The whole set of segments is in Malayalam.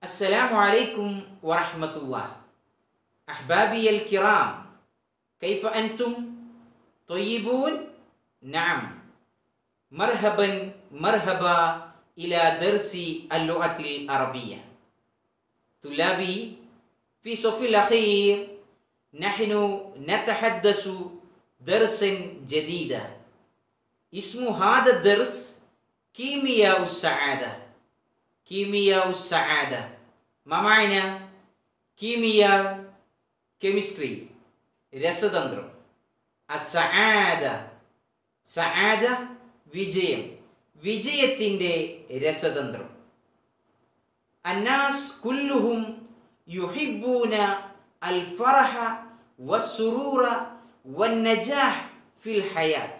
السلام عليكم ورحمة الله أحبابي الكرام كيف أنتم؟ طيبون؟ نعم مرحبا مرحبا إلى درس اللغة العربية طلابي في صف الأخير نحن نتحدث درسا جديدا اسم هذا الدرس كيمياء السعادة كيمياء السعادة ما معنى كيمياء كيمستري رسدندرم السعادة سعادة وجيم വിജയത്തിൻ്റെ രസതന്ത്രം അന്നാസ് الناس كلهم يحبون ഫറഹ والسرور والنجاح في الحياة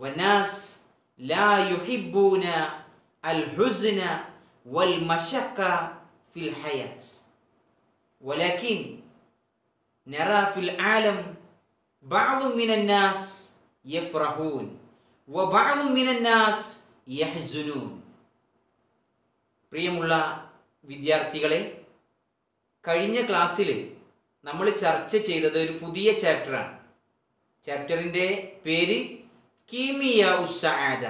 والناس لا يحبون الحزن والمشقة في الحياة ولكن نرى في العالم بعض من الناس يفرحون وبعض من الناس يحزنون പ്രിയമുള്ള വിദ്യാർത്ഥികളെ കഴിഞ്ഞ ക്ലാസ്സിൽ നമ്മൾ ചർച്ച ചെയ്തത് ഒരു പുതിയ ചാപ്റ്ററാണ് ചാപ്റ്ററിൻ്റെ പേര് കീമിയ ഉസ്സാദ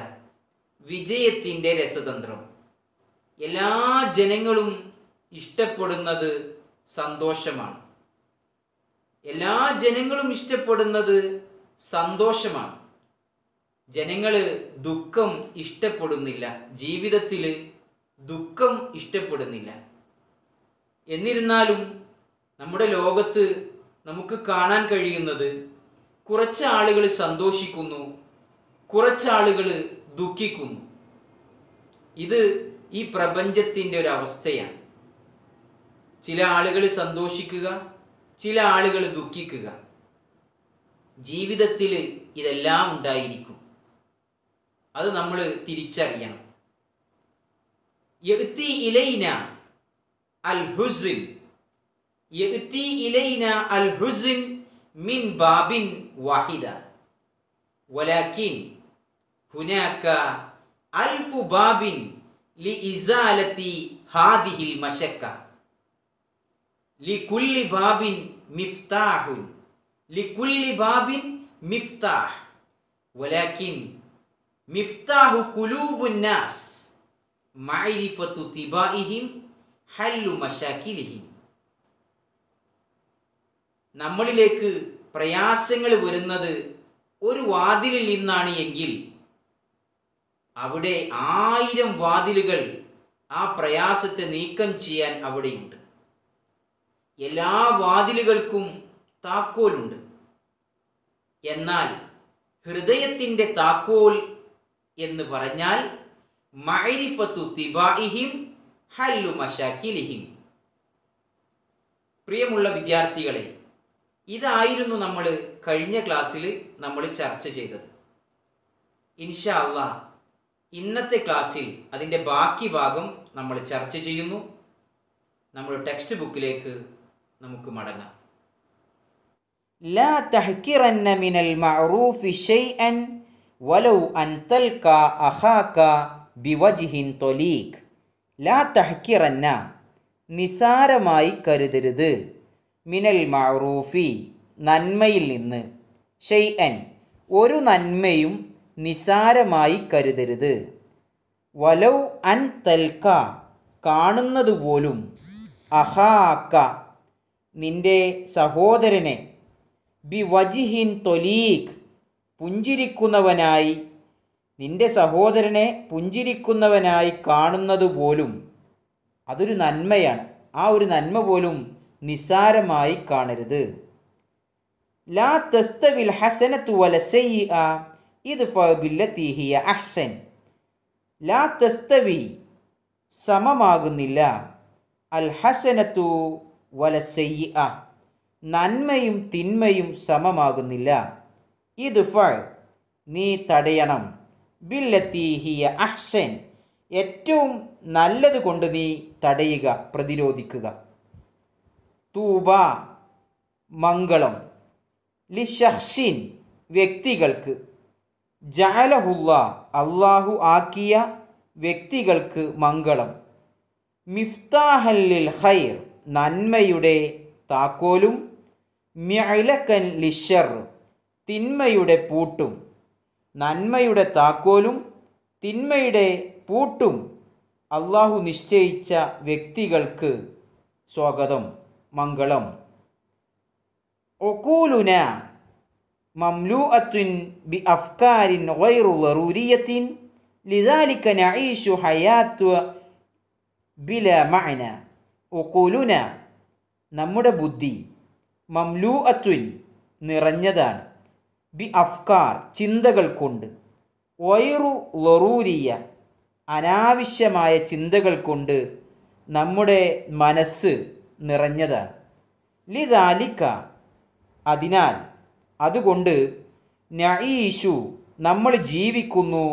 വിജയത്തിൻ്റെ രസതന്ത്രം എല്ലാ ജനങ്ങളും ഇഷ്ടപ്പെടുന്നത് സന്തോഷമാണ് എല്ലാ ജനങ്ങളും ഇഷ്ടപ്പെടുന്നത് സന്തോഷമാണ് ജനങ്ങൾ ദുഃഖം ഇഷ്ടപ്പെടുന്നില്ല ജീവിതത്തിൽ ദുഃഖം ഇഷ്ടപ്പെടുന്നില്ല എന്നിരുന്നാലും നമ്മുടെ ലോകത്ത് നമുക്ക് കാണാൻ കഴിയുന്നത് കുറച്ച് ആളുകൾ സന്തോഷിക്കുന്നു കുറച്ചാളുകൾ ദുഃഖിക്കുന്നു ഇത് ഈ പ്രപഞ്ചത്തിൻ്റെ ഒരു അവസ്ഥയാണ് ചില ആളുകൾ സന്തോഷിക്കുക ചില ആളുകൾ ദുഃഖിക്കുക ജീവിതത്തിൽ ഇതെല്ലാം ഉണ്ടായിരിക്കും അത് നമ്മൾ തിരിച്ചറിയണം യഹ്തി ഇലൈന അൽ ഹുസിൻ യഗ്തി ഇലൈന അൽ ഹുസിൻ മിൻ ബാബിൻ വാഹിദ വലാകിൻ ഹുനാക്ക അൽഫു ബാബിൻ ലി ഇസാലത്തി ഹാദിഹിൽ മഷക്ക ലി കുല്ലി ബാബിൻ മിഫ്താഹുൻ ലി കുല്ലി ബാബിൻ മിഫ്താഹ് വലാക്കിൻ മിഫ്താഹു കുലൂബുൻ നാസ് മഅരിഫത്തു തിബാഇഹിം ഹല്ലു മഷാക്കിലിഹിം നമ്മളിലേക്ക് പ്രയാസങ്ങൾ വരുന്നത് ഒരു വാതിലിൽ നിന്നാണ് എങ്കിൽ അവിടെ ആയിരം വാതിലുകൾ ആ പ്രയാസത്തെ നീക്കം ചെയ്യാൻ അവിടെയുണ്ട് എല്ലാ വാതിലുകൾക്കും താക്കോലുണ്ട് എന്നാൽ ഹൃദയത്തിൻ്റെ താക്കോൽ എന്ന് പറഞ്ഞാൽ മൈരിഫത്തു തിബാഇഹിം ഹല്ലു മഷാക്കിലിഹിം പ്രിയമുള്ള വിദ്യാർത്ഥികളെ ഇതായിരുന്നു നമ്മൾ കഴിഞ്ഞ ക്ലാസ്സിൽ നമ്മൾ ചർച്ച ചെയ്തത് ഇൻഷാ അള്ളാഹ് ഇന്നത്തെ ക്ലാസ്സിൽ അതിൻ്റെ ബാക്കി ഭാഗം നമ്മൾ ചർച്ച ചെയ്യുന്നു നമ്മൾ ടെക്സ്റ്റ് ബുക്കിലേക്ക് നമുക്ക് മടങ്ങാം لا تحكرن من المعروف شيئا ولو أن تلقى أخاك بوجه طليق لا تحكرن നിസാരമായി കരുതരുത് മിനൽ മഅറൂഫി നന്മയിൽ നിന്ന് ഷെയ്അൻ ഒരു നന്മയും നിസാരമായി കരുതരുത് വലൗ അൻ തൽക്ക കാണുന്നതുപോലും അഹാക്ക നിന്റെ സഹോദരനെ ബി വജിഹിൻ തൊലീഖ് പുഞ്ചിരിക്കുന്നവനായി നിന്റെ സഹോദരനെ പുഞ്ചിരിക്കുന്നവനായി കാണുന്നതുപോലും അതൊരു നന്മയാണ് ആ ഒരു നന്മ പോലും നിസ്സാരമായി കാണരുത് ലാ തസ്തവിൽ ഹസനത്തു ആ ഇത് അഹ്സൻ ലാ തസ്തവി സമമാകുന്നില്ല അൽ ഹസനത്തു വല സയ്യഅ നന്മയും തിന്മയും സമമാകുന്നില്ല ഇത് ഫ നീ തടയണം ബില്ലത്തീഹിയ അഹ്സൻ ഏറ്റവും നല്ലത് കൊണ്ട് നീ തടയുക പ്രതിരോധിക്കുക തൂബ മംഗളം ലിഷഹ്സിൻ വ്യക്തികൾക്ക് ജഹലഹുല്ല അള്ളാഹു ആക്കിയ വ്യക്തികൾക്ക് മംഗളം മിഫ്താഹല്ലിൽ ഖൈർ നന്മയുടെ താക്കോലും മ്യലക്കൻ ലിഷർ തിന്മയുടെ പൂട്ടും നന്മയുടെ താക്കോലും തിന്മയുടെ പൂട്ടും അള്ളാഹു നിശ്ചയിച്ച വ്യക്തികൾക്ക് സ്വാഗതം മംഗളം ഒക്കൂലുന മംലൂഅത്തുൻ ബി അഫ്കാരിൻ ഗൈറു ലറൂരിയത്തിൻ لذلك نعيش حياة بلا معنى ഉക്കൂലുന നമ്മുടെ ബുദ്ധി മംലൂ നിറഞ്ഞതാണ് ബി അഫ്കാർ ചിന്തകൾ കൊണ്ട് വൈറു ലൊറൂരിയ അനാവശ്യമായ ചിന്തകൾ കൊണ്ട് നമ്മുടെ മനസ്സ് നിറഞ്ഞതാണ് ലിതാലിക്ക അതിനാൽ അതുകൊണ്ട് നഈഷു നമ്മൾ ജീവിക്കുന്നു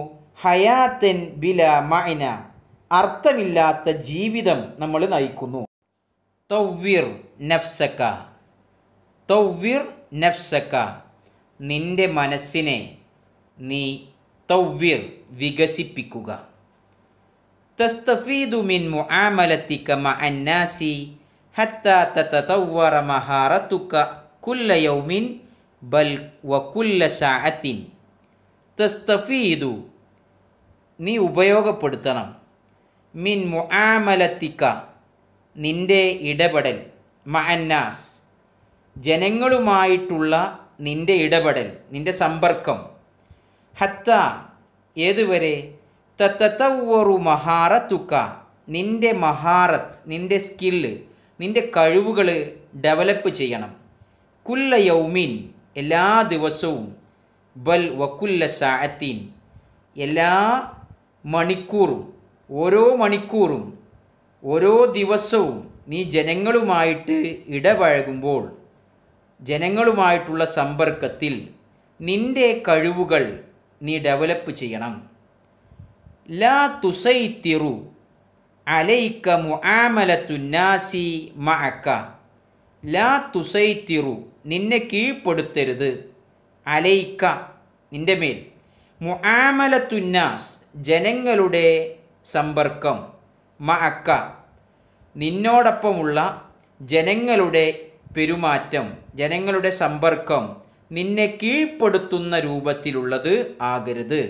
ഹയാത്തൻ ബില മൈന അർത്ഥമില്ലാത്ത ജീവിതം നമ്മൾ നയിക്കുന്നു തൗവിർ നഫ്സക്ക തൗവിർ നഫ്സക്ക നിൻ്റെ മനസ്സിനെ നീ തൗവിർ വികസിപ്പിക്കുക തസ്തഫീദു മിൻ മുആമലത്തിക്ക അന്നാസി ഹത്ത തതവറ മഹാറത്തുക്ക കുല്ല യൗമിൻ ബൽ വക്കുല്ല ഷാഅത്തിൻ തസ്തഫീദു നീ ഉപയോഗപ്പെടുത്തണം മിൻ മുആമലത്തിക്ക നിൻ്റെ ഇടപെടൽ മഅന്നാസ് ജനങ്ങളുമായിട്ടുള്ള നിൻ്റെ ഇടപെടൽ നിൻ്റെ സമ്പർക്കം ഹത്ത ഏതുവരെ തത്തവറു മഹാറത്തുക്ക നിൻ്റെ മഹാറത്ത് നിൻ്റെ സ്കില്ല് നിൻ്റെ കഴിവുകൾ ഡെവലപ്പ് ചെയ്യണം കുല്ല യൗമീൻ എല്ലാ ദിവസവും ബൽ വക്കുല്ല സാഅത്തീൻ എല്ലാ മണിക്കൂറും ഓരോ മണിക്കൂറും ഓരോ ദിവസവും നീ ജനങ്ങളുമായിട്ട് ഇടപഴകുമ്പോൾ ജനങ്ങളുമായിട്ടുള്ള സമ്പർക്കത്തിൽ നിൻ്റെ കഴിവുകൾ നീ ഡെവലപ്പ് ചെയ്യണം ലാ തുസൈത്തിറു അലൈക്ക മുആമലത്തുന്നാസി മഅക്ക ലാ തുസൈത്തിറു നിന്നെ കീഴ്പ്പെടുത്തരുത് അലൈക്ക നിൻ്റെ മേൽ മുആമലത്തുന്നാസ് ജനങ്ങളുടെ സമ്പർക്കം മ അക്ക നിന്നോടൊപ്പമുള്ള ജനങ്ങളുടെ പെരുമാറ്റം ജനങ്ങളുടെ സമ്പർക്കം നിന്നെ കീഴ്പ്പെടുത്തുന്ന രൂപത്തിലുള്ളത് ആകരുത്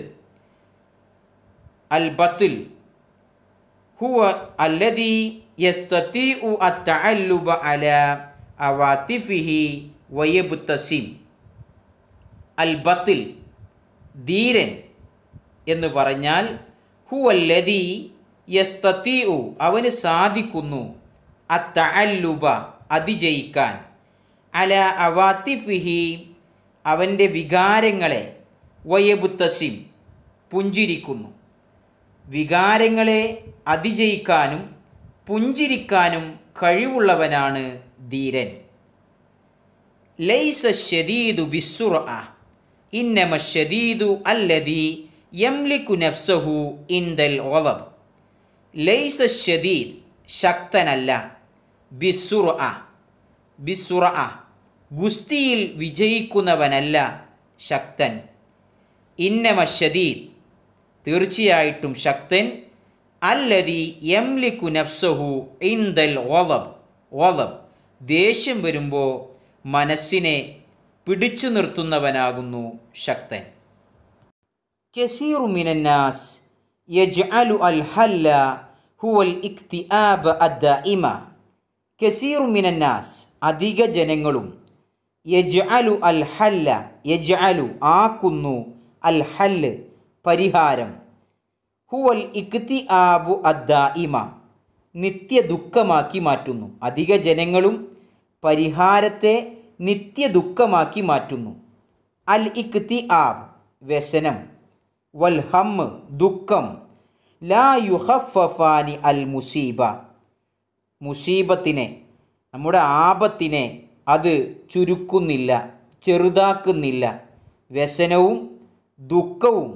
അൽ ബത്തുൽ ഹുവ അല്ലദീ യസ്തീ അല അവാത്തിഫിഹി വയ്യബുത്തസീം അൽ ബത്തിൽ ധീരൻ എന്ന് പറഞ്ഞാൽ ഹുവല്ലതി യസ്തത്തി ഉ അവന് സാധിക്കുന്നു അത്തഅല്ലുബ അതിജയിക്കാൻ അല അവാത്തിഫിഹി അവൻ്റെ വികാരങ്ങളെ വയ്യബുത്തസീം പുഞ്ചിരിക്കുന്നു വികാരങ്ങളെ അതിജയിക്കാനും പുഞ്ചിരിക്കാനും കഴിവുള്ളവനാണ് ധീരൻ ലൈസ ഷദീദു ബിസുറ ഇന്നമ ഷദീദു അല്ലതി യംലിക്കു നഫ്സഹു ഇന്തൽ ഓലബ് ലൈസ ഷദീദ് ശക്തനല്ല ബിസുറ ബിസുറ ഗുസ്തിയിൽ വിജയിക്കുന്നവനല്ല ശക്തൻ ഇന്നമ ഷദീദ് തീർച്ചയായിട്ടും ശക്തൻ അല്ലതി യംലിക്കു നഫ്സഹു ദൽ ഓലബ് ഓലബ് ദേഷ്യം വരുമ്പോൾ മനസ്സിനെ പിടിച്ചു നിർത്തുന്നവനാകുന്നു ശക്തൻ കസീറു മിനന്നാസ് യജ്അലു അൽ ഹല്ല ഹുവൽ ഇഖ്തിആബ അദ്ദാഇമ കസീറു മിനന്നാസ് അധിക ജനങ്ങളും യജ്അലു അൽ ഹല്ല യജ്അലു ആക്കുന്നു അൽ ഹല്ല് പരിഹാരം ഹുവൽ ഇഖ്തി ആബു അദ്ദായിമ നിത്യ ദുഃഖമാക്കി മാറ്റുന്നു അധിക ജനങ്ങളും പരിഹാരത്തെ നിത്യ ദുഃഖമാക്കി മാറ്റുന്നു അൽ ഇഖ്തി ആബ് വ്യസനം വൽ ഹമ്മ് ദുഃഖം ലാ യുഹഫാനി അൽ മുസീബ മുസീബത്തിനെ നമ്മുടെ ആപത്തിനെ അത് ചുരുക്കുന്നില്ല ചെറുതാക്കുന്നില്ല വ്യസനവും ദുഃഖവും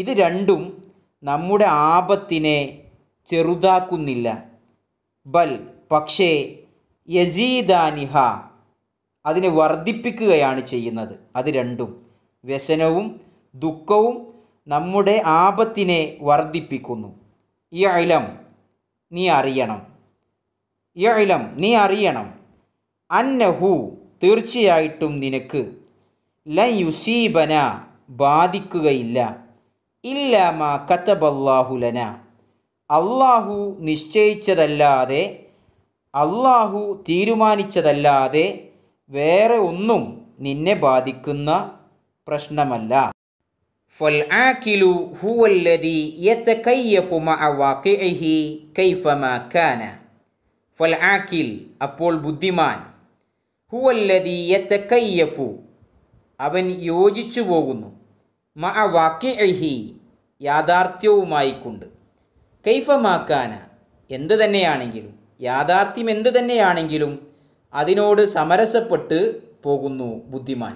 ഇത് രണ്ടും നമ്മുടെ ആപത്തിനെ ചെറുതാക്കുന്നില്ല ബൽ പക്ഷേ യസീദാനിഹ അതിനെ വർദ്ധിപ്പിക്കുകയാണ് ചെയ്യുന്നത് അത് രണ്ടും വ്യസനവും ദുഃഖവും നമ്മുടെ ആപത്തിനെ വർദ്ധിപ്പിക്കുന്നു ഈ അയലം നീ അറിയണം ഈ അയലം നീ അറിയണം അന്നഹു തീർച്ചയായിട്ടും നിനക്ക് ലയുസീബന ബാധിക്കുകയില്ല ഇല്ലാമ കത്തബല്ലാഹുലന അള്ളാഹു നിശ്ചയിച്ചതല്ലാതെ അള്ളാഹു തീരുമാനിച്ചതല്ലാതെ വേറെ ഒന്നും നിന്നെ ബാധിക്കുന്ന പ്രശ്നമല്ല ഫൽആക്കിലു ഹുവല്ലദി യതകയ്യഫു മഅ കൈഫമാ കാന ഫൽആക്കിൽ അപ്പോൾ ബുദ്ധിമാൻ ഹുവല്ലദി യതകയ്യഫു അവൻ യോജിച്ചു പോകുന്നു മഅ വാക്യഹി യാഥാർത്ഥ്യവുമായിക്കൊണ്ട് കൈഫമാക്കാന എന്ത് തന്നെയാണെങ്കിലും യാഥാർത്ഥ്യം എന്ത് തന്നെയാണെങ്കിലും അതിനോട് സമരസപ്പെട്ട് പോകുന്നു ബുദ്ധിമാൻ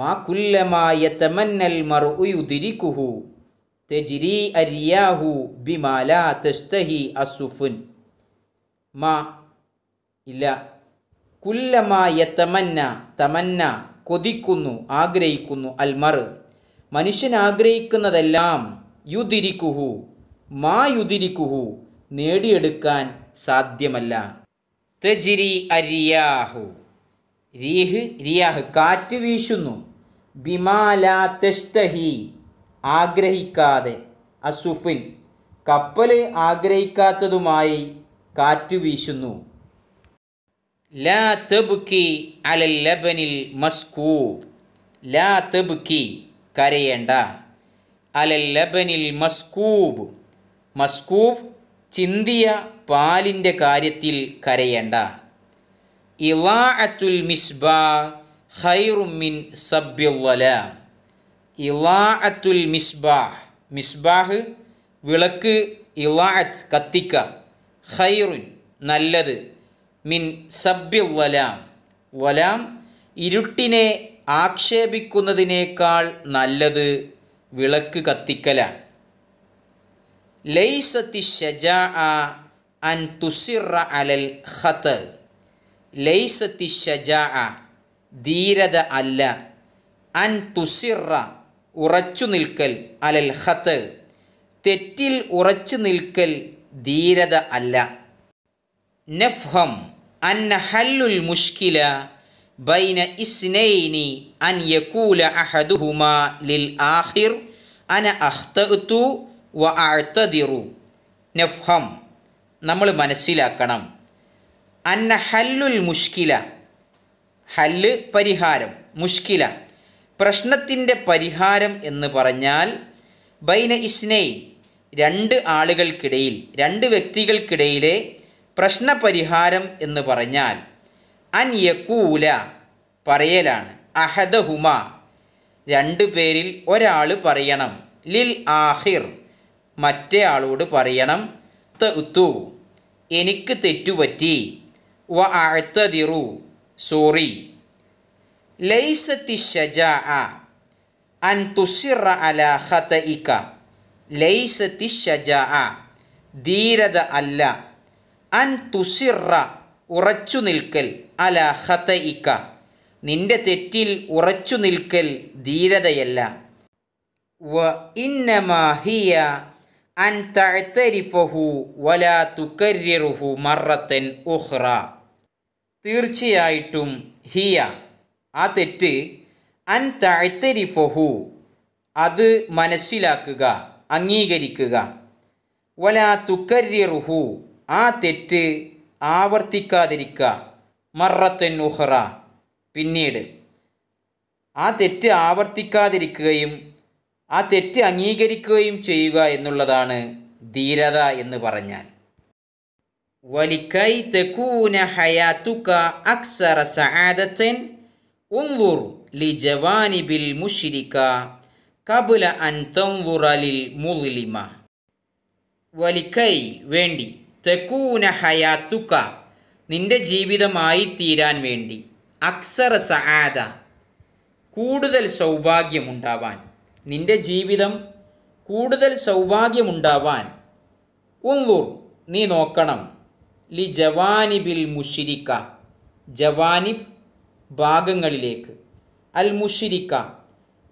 മാ കുല്ലമായ തമന്നൽ മറു ഉയുതിരിക്കുഹു തെജിരി അരിയാഹു ബിമാല തെസ്തഹി അസുഫുൻ മാ ഇല്ല കുല്ലമായ തമന്ന തമന്ന കൊതിക്കുന്നു ആഗ്രഹിക്കുന്നു അൽമർ മനുഷ്യൻ ആഗ്രഹിക്കുന്നതെല്ലാം യുതിരിക്കുഹു മാ യുതിരിക്കുഹു നേടിയെടുക്കാൻ സാധ്യമല്ല തെജിരി അരിയാഹു രീഹ് രിയാഹ് കാറ്റ് വീശുന്നു ബിമാല തെഷ്തഹി ആഗ്രഹിക്കാതെ അസുഫിൻ കപ്പൽ ആഗ്രഹിക്കാത്തതുമായി കാറ്റ് വീശുന്നു ലാ തെബുക്കി അലൽ ലബനിൽ മസ്കൂബ് ലാ തെബുക്കി കരയേണ്ട അലൽ ലബനിൽ മസ്കൂബ് മസ്കൂബ് ചിന്തിയ പാലിൻ്റെ കാര്യത്തിൽ കരയേണ്ട ഇലാഅത്തുൽ മിസ്ബാ സബ്യവല ഇവാ ഇലാഅത്തുൽ മിസ്ബാഹ് മിസ്ബാഹ് വിളക്ക് ഇലാഅത്ത് കത്തിക്ക ഖൈറുൻ നല്ലത് മിൻ സബ്യ വലാം വലാം ഇരുട്ടിനെ ആക്ഷേപിക്കുന്നതിനേക്കാൾ നല്ലത് വിളക്ക് കത്തിക്കലാണ് ലൈസത്തി ഷജാ അൻ തുസിറ അലൽ ഹത്ത് ലൈസത്തി ഷജാ ധീരത അല്ല അൻ തുസിറ ഉറച്ചു നിൽക്കൽ അലൽ ഹത്ത് തെറ്റിൽ ഉറച്ചു നിൽക്കൽ ധീരത അല്ല നഫ്ഹം അന്ന ഹല്ലുൽ മുഷ്കില ബൈന ഇസ്നൈനി അൻ യകൂല അഹദുഹുമാ ലിൽ ആഹിർ അന അഖ്തഅതു വ അഅ്തദിറു നഫ്ഹം നമ്മൾ മനസ്സിലാക്കണം അന്ന ഹല്ലുൽ മുഷ്കില ഹല്ല് പരിഹാരം മുഷ്കില പ്രശ്നത്തിൻ്റെ പരിഹാരം എന്ന് പറഞ്ഞാൽ ബൈന ഇസ്നൈൻ രണ്ട് ആളുകൾക്കിടയിൽ രണ്ട് വ്യക്തികൾക്കിടയിലെ പ്രശ്നപരിഹാരം എന്ന് പറഞ്ഞാൽ അൻ യക്കൂല പറയലാണ് അഹദഹുമ രണ്ടു പേരിൽ ഒരാൾ പറയണം ലിൽ ആഹിർ മറ്റേ ആളോട് പറയണം തു എനിക്ക് തെറ്റുപറ്റി വ അഴത്തതിറു സോറി ലൈസത്തി ഷജ അൻ തുസിറ അല ഖത്ത ഇക്ക ലൈസത്തി ഷജ ധീരത അല്ല അൻ തുസിറ ഉറച്ചു നിൽക്കൽ അല ഹത ഇക്ക നിന്റെ തെറ്റിൽ ഉറച്ചു നിൽക്കൽ ധീരതയല്ല വ ഇന്നമാഹിയ അൻ തഴത്തരിഫഹു വല തുക്കരിറുഹു മറത്തൻ ഉഹ്റ തീർച്ചയായിട്ടും ഹിയ ആ തെറ്റ് അൻ തഴത്തരിഫഹു അത് മനസ്സിലാക്കുക അംഗീകരിക്കുക വല തുക്കരിറുഹു ആ തെറ്റ് ആവർത്തിക്കാതിരിക്കുക മറത്തൻ ഉഹ്റ പിന്നീട് ആ തെറ്റ് ആവർത്തിക്കാതിരിക്കുകയും ആ തെറ്റ് അംഗീകരിക്കുകയും ചെയ്യുക എന്നുള്ളതാണ് ധീരത എന്ന് പറഞ്ഞാൽ വലിക്കൈ തെക്കൂന ഹയാത്തുക അക്സറ സഹാദത്തൻ ഉൻദുർ ലി ബിൽ മുഷിരിക്ക കബുല അൻ തൗറുലിൽ മുലിമ വലിക്കൈ വേണ്ടി തെക്കൂന ഹയാത്തുക നിൻ്റെ ജീവിതമായി തീരാൻ വേണ്ടി അക്സർ സഹാദ കൂടുതൽ സൗഭാഗ്യമുണ്ടാവാൻ നിൻ്റെ ജീവിതം കൂടുതൽ സൗഭാഗ്യമുണ്ടാവാൻ ഉള്ളൂർ നീ നോക്കണം ലി ജവാനിബിൽ മുഷിരിക്ക ജവാനിബ് ഭാഗങ്ങളിലേക്ക് അൽ മുഷിരിക്ക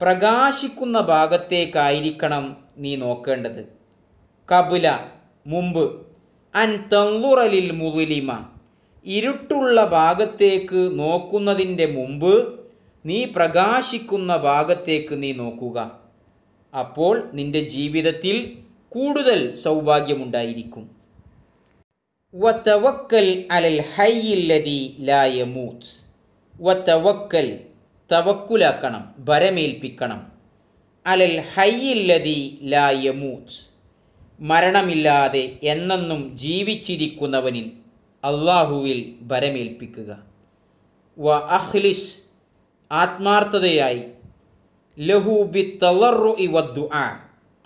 പ്രകാശിക്കുന്ന ഭാഗത്തേക്കായിരിക്കണം നീ നോക്കേണ്ടത് കബുല മുമ്പ് അൻ തങ്ങുറലിൽ മുതലിമ ഇരുട്ടുള്ള ഭാഗത്തേക്ക് നോക്കുന്നതിൻ്റെ മുമ്പ് നീ പ്രകാശിക്കുന്ന ഭാഗത്തേക്ക് നീ നോക്കുക അപ്പോൾ നിന്റെ ജീവിതത്തിൽ കൂടുതൽ സൗഭാഗ്യമുണ്ടായിരിക്കും വത്തവക്കൽ അലൽ ഹയ്യില്ലതി ലായമൂത്ത് വത്തവക്കൽ തവക്കുലാക്കണം ഭരമേൽപ്പിക്കണം അലൽ ഹയ്യില്ലതി ലായമൂത്ത് മരണമില്ലാതെ എന്നെന്നും ജീവിച്ചിരിക്കുന്നവനിൽ അള്ളാഹുവിൽ ഭരമേൽപ്പിക്കുക വ അഖ്ലിസ് ആത്മാർത്ഥതയായി ലഹു ബി തളറു ഇ ആ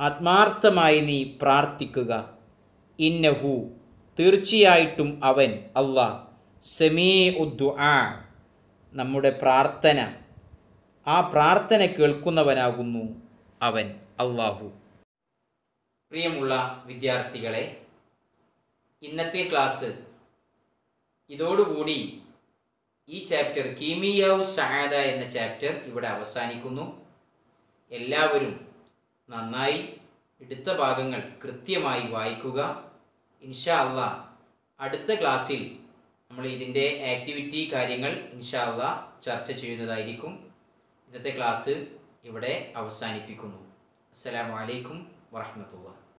ആത്മാർത്ഥമായി നീ പ്രാർത്ഥിക്കുക ഇന്നഹു തീർച്ചയായിട്ടും അവൻ അള്ളാഹ് സെമീ ഉദ്ദു ആ നമ്മുടെ പ്രാർത്ഥന ആ പ്രാർത്ഥന കേൾക്കുന്നവനാകുന്നു അവൻ അള്ളാഹു പ്രിയമുള്ള വിദ്യാർത്ഥികളെ ഇന്നത്തെ ക്ലാസ് ഇതോടുകൂടി ഈ ചാപ്റ്റർ കീമിയ സഹായത എന്ന ചാപ്റ്റർ ഇവിടെ അവസാനിക്കുന്നു എല്ലാവരും നന്നായി എടുത്ത ഭാഗങ്ങൾ കൃത്യമായി വായിക്കുക ഇൻഷാ അടുത്ത ക്ലാസ്സിൽ നമ്മൾ ഇതിൻ്റെ ആക്ടിവിറ്റി കാര്യങ്ങൾ ഇൻഷാ ചർച്ച ചെയ്യുന്നതായിരിക്കും ഇന്നത്തെ ക്ലാസ് ഇവിടെ അവസാനിപ്പിക്കുന്നു അസ്സലാമലൈക്കും വാഹമത്തുള്ള